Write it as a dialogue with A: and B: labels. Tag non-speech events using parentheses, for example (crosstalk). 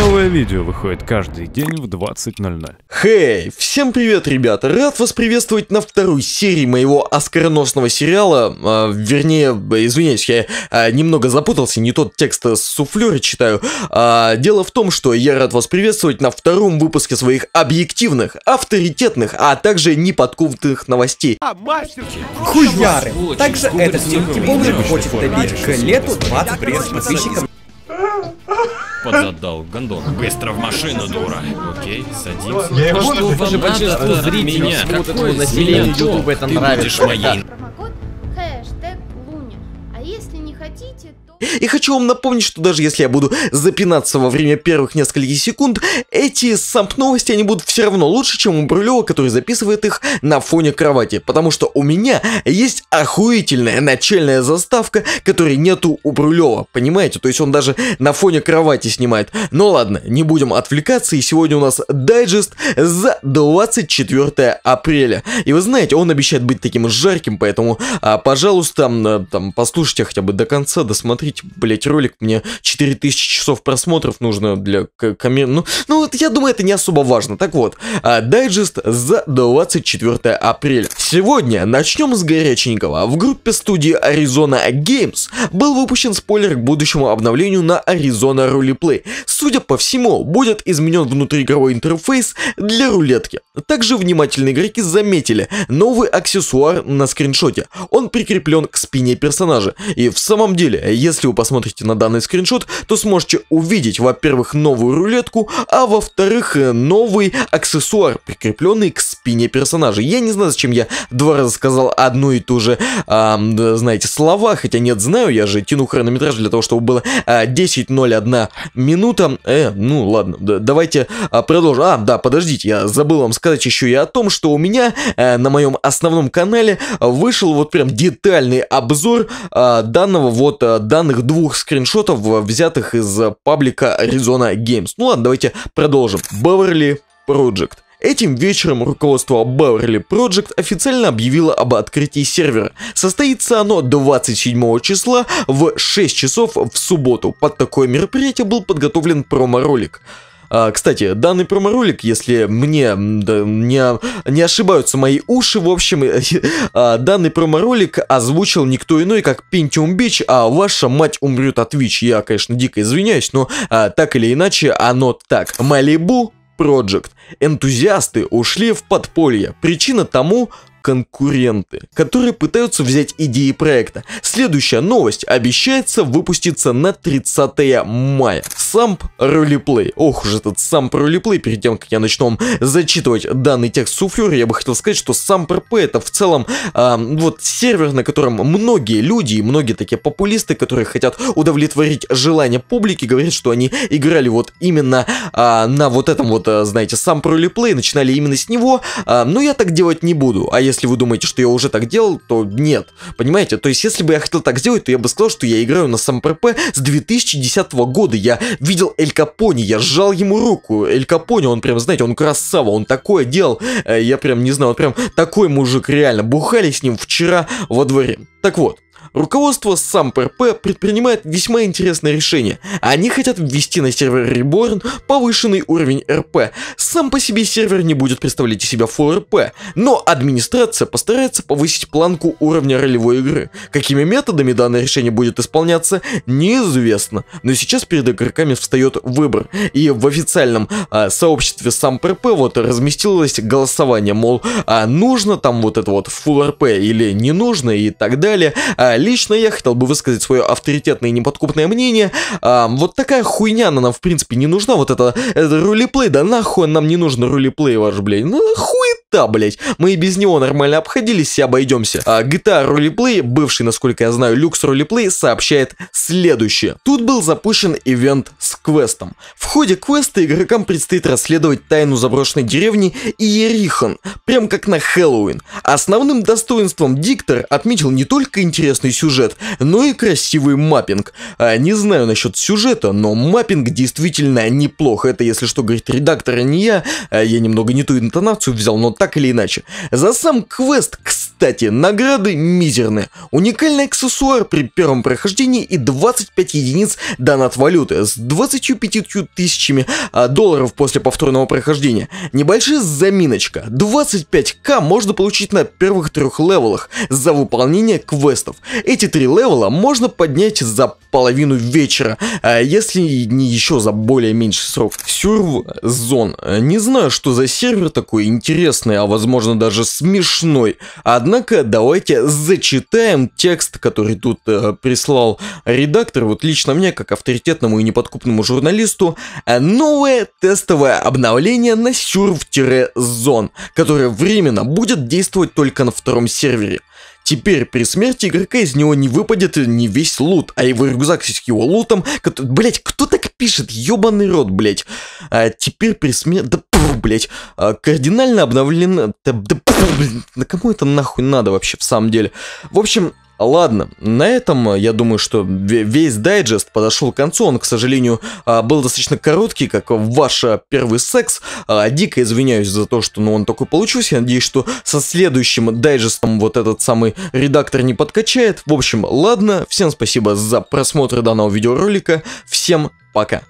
A: Новое видео выходит каждый день в 20.00. Хей, всем привет, ребята! Рад вас приветствовать на второй серии моего оскароносного сериала. Э, вернее, извиняюсь, я э, немного запутался, не тот текст с суфлера читаю. Э, дело в том, что я рад вас приветствовать на втором выпуске своих объективных, авторитетных, а также неподкупных новостей. А, Хуяры! Также этот тем хочет добить к лету 20 подписчиков пододал, гондон. Быстро в машину, дура. Окей, садись. Я его что вам надо от меня? Какое население Ютуба это нравится. Ты будешь моей. И хочу вам напомнить, что даже если я буду запинаться во время первых нескольких секунд, эти самп-новости, они будут все равно лучше, чем у Брюлева, который записывает их на фоне кровати. Потому что у меня есть охуительная начальная заставка, которой нету у Брюлева, понимаете? То есть он даже на фоне кровати снимает. Но ладно, не будем отвлекаться, и сегодня у нас дайджест за 24 апреля. И вы знаете, он обещает быть таким жарким, поэтому, а, пожалуйста, там, там, послушайте хотя бы до конца, досмотрите посмотрите, блядь, ролик, мне 4000 часов просмотров нужно для коммер... Ну, ну вот я думаю, это не особо важно. Так вот, а, дайджест за 24 апреля. Сегодня начнем с горяченького. В группе студии Arizona Games был выпущен спойлер к будущему обновлению на Arizona Roleplay. Судя по всему, будет изменен внутриигровой интерфейс для рулетки. Также внимательные игроки заметили новый аксессуар на скриншоте. Он прикреплен к спине персонажа. И в самом деле, если если вы посмотрите на данный скриншот, то сможете увидеть, во-первых, новую рулетку, а во-вторых, э, новый аксессуар, прикрепленный к спину спине персонажа. Я не знаю, зачем я два раза сказал одну и ту же, а, знаете, слова, хотя нет, знаю, я же тяну хронометраж для того, чтобы было а, 10.01 минута. Э, ну ладно, да, давайте а, продолжим. А, да, подождите, я забыл вам сказать еще и о том, что у меня э, на моем основном канале вышел вот прям детальный обзор э, данного вот э, данных двух скриншотов, взятых из а, паблика Arizona Games. Ну ладно, давайте продолжим. Beverly Project. Этим вечером руководство Beverly Project официально объявило об открытии сервера. Состоится оно 27 числа в 6 часов в субботу. Под такое мероприятие был подготовлен промо-ролик. А, кстати, данный промо-ролик, если мне да, не, не ошибаются мои уши, в общем, (laughs) э, а, данный промо-ролик озвучил никто иной, как Pentium Beach, а ваша мать умрет от ВИЧ. Я, конечно, дико извиняюсь, но а, так или иначе, оно так. Малибу Project. Энтузиасты ушли в подполье. Причина тому конкуренты, которые пытаются взять идеи проекта. Следующая новость обещается выпуститься на 30 мая. Самп ролеплей. Ох уж этот самп ролеплей. Перед тем, как я начну вам зачитывать данный текст суфлера, я бы хотел сказать, что самп РП это в целом э, вот сервер, на котором многие люди и многие такие популисты, которые хотят удовлетворить желание публики, говорят, что они играли вот именно э, на вот этом вот, э, знаете, самп ролеплей, начинали именно с него. Э, но я так делать не буду, а если вы думаете, что я уже так делал, то нет. Понимаете? То есть, если бы я хотел так сделать, то я бы сказал, что я играю на СМПП с 2010 года. Я видел Эль Капони, я сжал ему руку. Эль Капони, он прям, знаете, он красава, он такое делал. Э, я прям не знаю, он прям такой мужик, реально. Бухали с ним вчера во дворе. Так вот, Руководство SumperP предпринимает весьма интересное решение. Они хотят ввести на сервер Reborn повышенный уровень РП. Сам по себе сервер не будет представлять из себя full РП, но администрация постарается повысить планку уровня ролевой игры. Какими методами данное решение будет исполняться, неизвестно. Но сейчас перед игроками встает выбор. И в официальном а, сообществе SumperP вот разместилось голосование, мол, а нужно там вот это вот full РП или не нужно и так далее. А, лично я хотел бы высказать свое авторитетное и неподкупное мнение. А, вот такая хуйня, она нам, в принципе, не нужна. Вот это, это рулеплей, да нахуй нам не нужен рулиплей, ваш, блядь. Ну, нахуй GTA, а, блять. Мы и без него нормально обходились и обойдемся. А GTA Roleplay, а бывший, насколько я знаю, люкс Roleplay, сообщает следующее. Тут был запущен ивент с квестом. В ходе квеста игрокам предстоит расследовать тайну заброшенной деревни Иерихон, прям как на Хэллоуин. Основным достоинством диктор отметил не только интересный сюжет, но и красивый маппинг. А, не знаю насчет сюжета, но маппинг действительно неплох. Это, если что, говорит редактор, а не я. А я немного не ту интонацию взял, но так или иначе. За сам квест, кстати, награды мизерные. Уникальный аксессуар при первом прохождении и 25 единиц донат валюты с 25 тысячами а, долларов после повторного прохождения. Небольшая заминочка. 25к можно получить на первых трех левелах за выполнение квестов. Эти три левела можно поднять за половину вечера, а, если не еще за более меньший срок. Сюрв Зон. Не знаю, что за сервер такой интересный интересной, а возможно даже смешной. Однако давайте зачитаем текст, который тут э, прислал редактор, вот лично мне, как авторитетному и неподкупному журналисту, э, новое тестовое обновление на Surf-Zone, которое временно будет действовать только на втором сервере. Теперь при смерти игрока из него не выпадет не весь лут, а его рюкзак с его лутом, который... Блять, кто так пишет? Ёбаный рот, блять. А э, теперь при смерти... Да блять, а, кардинально обновлен... Да, да, да кому это нахуй надо вообще в самом деле? В общем, Ладно, на этом, э, я думаю, что весь дайджест подошел к концу. Он, к сожалению, а, был достаточно короткий, как ваш э, первый секс. А, дико извиняюсь за то, что ну, он такой получился. Я надеюсь, что со следующим дайджестом вот этот самый редактор не подкачает. В общем, ладно, всем спасибо за просмотр данного видеоролика. Всем пока.